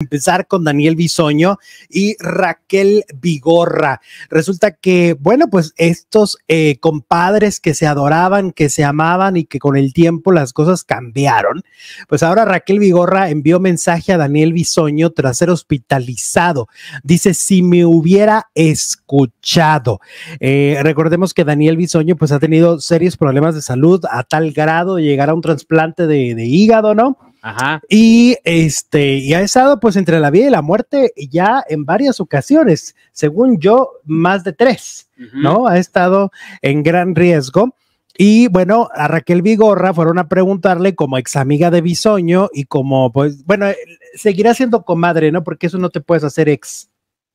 empezar con Daniel Bisoño y Raquel Vigorra. Resulta que, bueno, pues estos eh, compadres que se adoraban, que se amaban y que con el tiempo las cosas cambiaron, pues ahora Raquel Vigorra envió mensaje a Daniel Bisoño tras ser hospitalizado. Dice, si me hubiera escuchado. Eh, recordemos que Daniel Bisoño pues ha tenido serios problemas de salud a tal grado de llegar a un trasplante de hígado, ¿no? Y este, y ha estado pues entre la vida y la muerte ya en varias ocasiones, según yo, más de tres, ¿no? Ha estado en gran riesgo. Y bueno, a Raquel Vigorra fueron a preguntarle como ex amiga de Bisoño y como, pues, bueno, eh, seguirá siendo comadre, ¿no? Porque eso no te puedes hacer ex.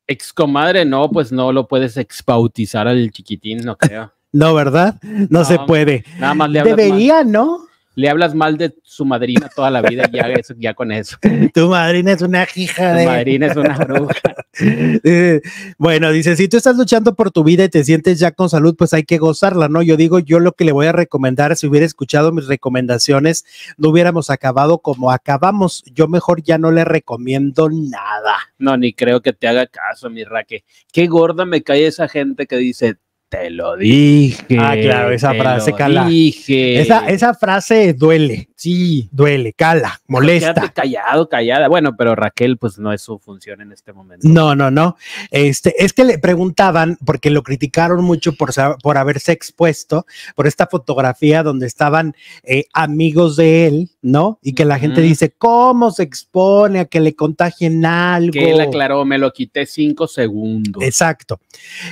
Ex comadre, no, pues no lo puedes expautizar al chiquitín, no creo. no, ¿verdad? No, se puede. Nada más le Debería, ¿no? le hablas mal de su madrina toda la vida y ya, con eso. Tu madrina es una hija de. Tu madrina es una bruja. Eh, bueno, dice: si tú estás luchando por tu vida y te sientes ya con salud, pues hay que gozarla, ¿no? Yo digo, yo lo que le voy a recomendar, si hubiera escuchado mis recomendaciones, no hubiéramos acabado como acabamos. Yo mejor ya no le recomiendo nada. No, ni creo que te haga caso, mi Raque. Qué gorda me cae esa gente que dice: te lo dije. Ah, claro, esa frase cala. Dije. Esa, esa frase duele sí, duele, cala, molesta. callado, callada. Bueno, pero Raquel, pues no es su función en este momento. No, no, no. Este, es que le preguntaban, porque lo criticaron mucho por, por haberse expuesto, por esta fotografía donde estaban eh, amigos de él, ¿no? Y que la gente dice, ¿cómo se expone a que le contagien algo? Que él aclaró, me lo quité cinco segundos. Exacto.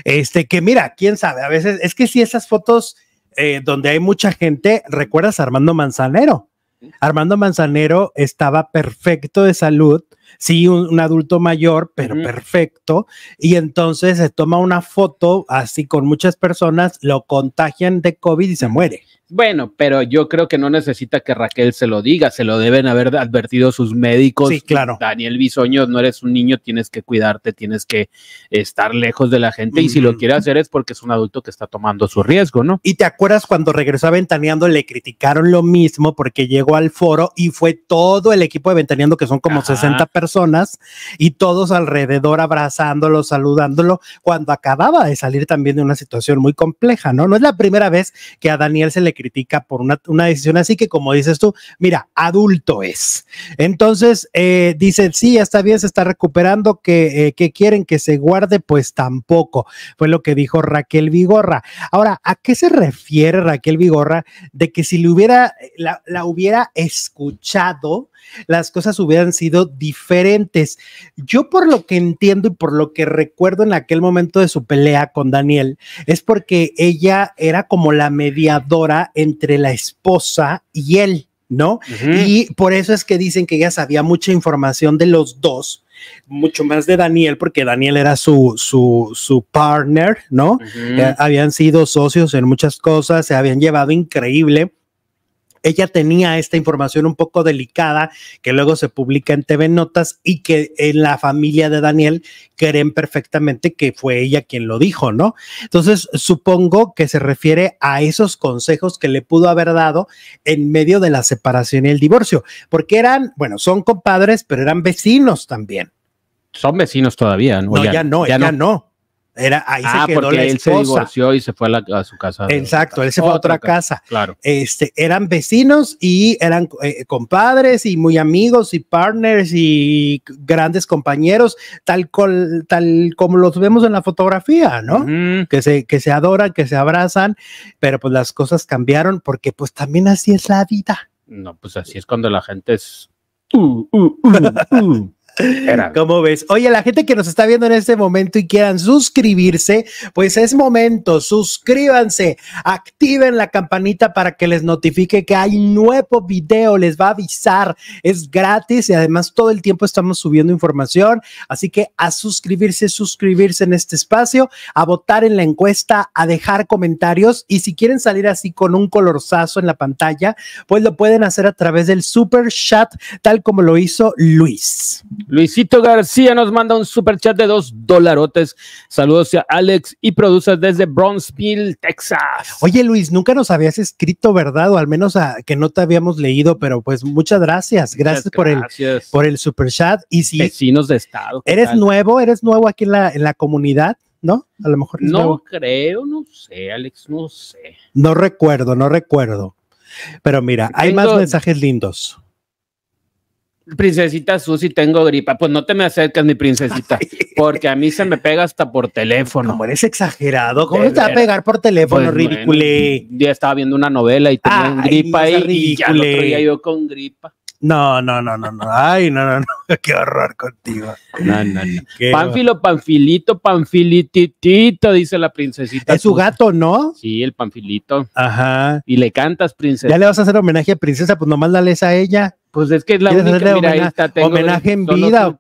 Este, que mira, quién sabe, a veces es que si esas fotos. Eh, donde hay mucha gente, ¿recuerdas a Armando Manzanero? Armando Manzanero estaba perfecto de salud sí, un, adulto mayor, pero perfecto, y entonces se toma una foto así con muchas personas, lo contagian de COVID y se muere. Bueno, pero yo creo que no necesita que Raquel se lo diga, se lo deben haber advertido sus médicos. Sí, claro. Daniel Bisoño, no eres un niño, tienes que cuidarte, tienes que estar lejos de la gente y si lo quiere hacer es porque es un adulto que está tomando su riesgo, ¿no? Y te acuerdas cuando regresó a Ventaneando le criticaron lo mismo porque llegó al foro y fue todo el equipo de Ventaneando que son como 60 personas personas y todos alrededor abrazándolo, saludándolo, cuando acababa de salir también de una situación muy compleja, ¿no? No es la primera vez que a Daniel se le critica por una, decisión así que, como dices tú, mira, adulto es. Entonces, eh, dicen, sí, está bien, se está recuperando, que, eh, que quieren que se guarde, pues tampoco, fue lo que dijo Raquel Vigorra. Ahora, ¿a qué se refiere Raquel Vigorra de que si le hubiera, la, la hubiera escuchado, las cosas hubieran sido diferentes. Yo por lo que entiendo y por lo que recuerdo en aquel momento de su pelea con Daniel, es porque ella era como la mediadora entre la esposa y él. ¿no? Y por eso es que dicen que ella sabía mucha información de los dos, mucho más de Daniel, porque Daniel era su, su, su partner, ¿no? Eh, habían sido socios en muchas cosas, se habían llevado increíble ella tenía esta información un poco delicada que luego se publica en TV Notas y que en la familia de Daniel creen perfectamente que fue ella quien lo dijo, ¿no? Entonces, supongo que se refiere a esos consejos que le pudo haber dado en medio de la separación y el divorcio, porque eran, bueno, son compadres, pero eran vecinos también. Son vecinos todavía, ¿no? No, ya, no, ya, no ahí ah, porque él se divorció y se fue a, su casa. Exacto, él se fue a otra casa. Claro. Este, eran vecinos y eran eh, compadres y muy amigos y partners y grandes compañeros, tal, cual, tal como los vemos en la fotografía, ¿no? que, se, que se adoran, que se abrazan, pero pues las cosas cambiaron porque pues también así es la vida. No, pues así es cuando la gente es... Uh, uh, uh, ¿Cómo ves? Oye, la gente que nos está viendo en este momento y quieran suscribirse, pues es momento, suscríbanse, activen la campanita para que les notifique que hay nuevo video, les va a avisar, es gratis y además todo el tiempo estamos subiendo información, así que a suscribirse, suscribirse en este espacio, a votar en la encuesta, a dejar comentarios y si quieren salir así con un colorazo en la pantalla, pues lo pueden hacer a través del super chat, tal como lo hizo Luis. Luisito García nos manda un super chat de dos dolarotes. Saludos a Alex y produces desde Bronzeville, Texas. Oye, Luis, nunca nos habías escrito, ¿verdad? O al menos que no te habíamos leído, pero pues muchas gracias. Gracias, por, El, por el super chat. Y si vecinos de estado. ¿Eres nuevo? ¿Eres nuevo aquí en la, en la comunidad? ¿no? A lo mejor. No creo, no sé, Alex, no sé. No recuerdo, no recuerdo. Pero mira, hay más mensajes lindos princesita Susi, tengo gripa. Pues no te me acerques mi princesita, porque a mí se me pega hasta por teléfono. Como eres exagerado, ¿cómo te va a pegar por teléfono, pues, ridículo? ya estaba viendo una novela y tenía gripa y, y, ya lo traía yo con gripa. No, no, no, no, no. Ay, no, no, no. Qué horror contigo. No, no, no. panfilito, panfilititito, dice la princesita. Es su gato, ¿no? Sí, el panfilito. Ajá. Y le cantas, princesa. Ya le vas a hacer homenaje a princesa, pues nomás dale a ella. Pues es que es la única, mira, homenaje en vida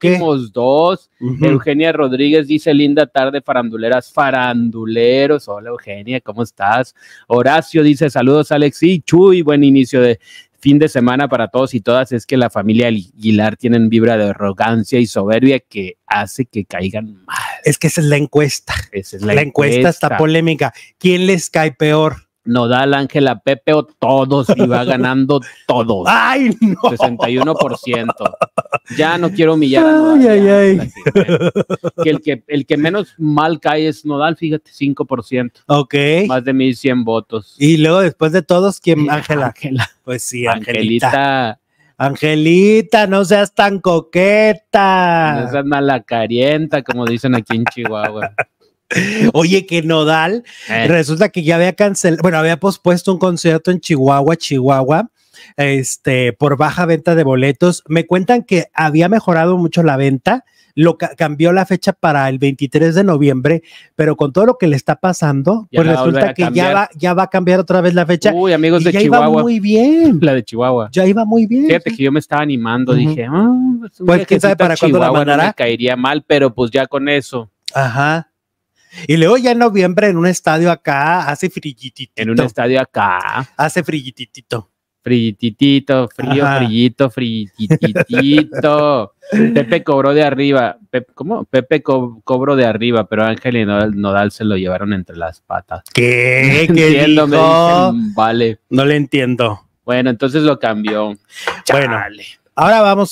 dos. Eugenia Rodríguez dice, linda tarde, faranduleras, faranduleros. Hola Eugenia, ¿cómo estás? Horacio dice, saludos Alexis, Chuy, buen inicio de fin de semana para todos y todas. Es que la familia Aguilar tienen vibra de arrogancia y soberbia que hace que caigan mal. Es que esa es la encuesta. es la, encuesta. encuesta. está polémica. ¿Quién les cae peor? Nodal, Ángela, Pepe o todos y va ganando todos. ¡Ay, 61%. Ya no quiero humillar Ay, ay, ay. ¿eh? Que el, que, menos mal cae es Nodal, fíjate, 5%. Ok. Más de 1100 votos. Y luego después de todos, ¿quién? Ángela. Ángela. Pues sí, Angelita. Angelita. Angelita, no seas tan coqueta. No seas carienta, como dicen aquí en Chihuahua. Oye, que Nodal, eh. resulta que ya había cancelado, bueno, había pospuesto un concierto en Chihuahua, Chihuahua, este, por baja venta de boletos. Me cuentan que había mejorado mucho la venta, lo cambió la fecha para el 23 de noviembre, pero con todo lo que le está pasando, pues resulta que ya va, ya va a cambiar otra vez la fecha. Uy, amigos de Chihuahua, ya iba muy bien. La de Chihuahua. Ya iba muy bien. Fíjate que yo me estaba animando, dije, ah, pues, pues sabe para cuándo la caería mal, pero pues ya con eso. Ajá. Y luego ya en noviembre en un estadio acá hace frillitito En un estadio acá. Hace frillititito. Frillititito, frío, frillito, frillititito. Pepe cobró de arriba. Pepe, ¿Cómo? Pepe cobró de arriba, pero Ángel y Nodal, se lo llevaron entre las patas. ¿Qué? ¿Qué vale. No le entiendo. Bueno, entonces lo cambió. Bueno, ahora vamos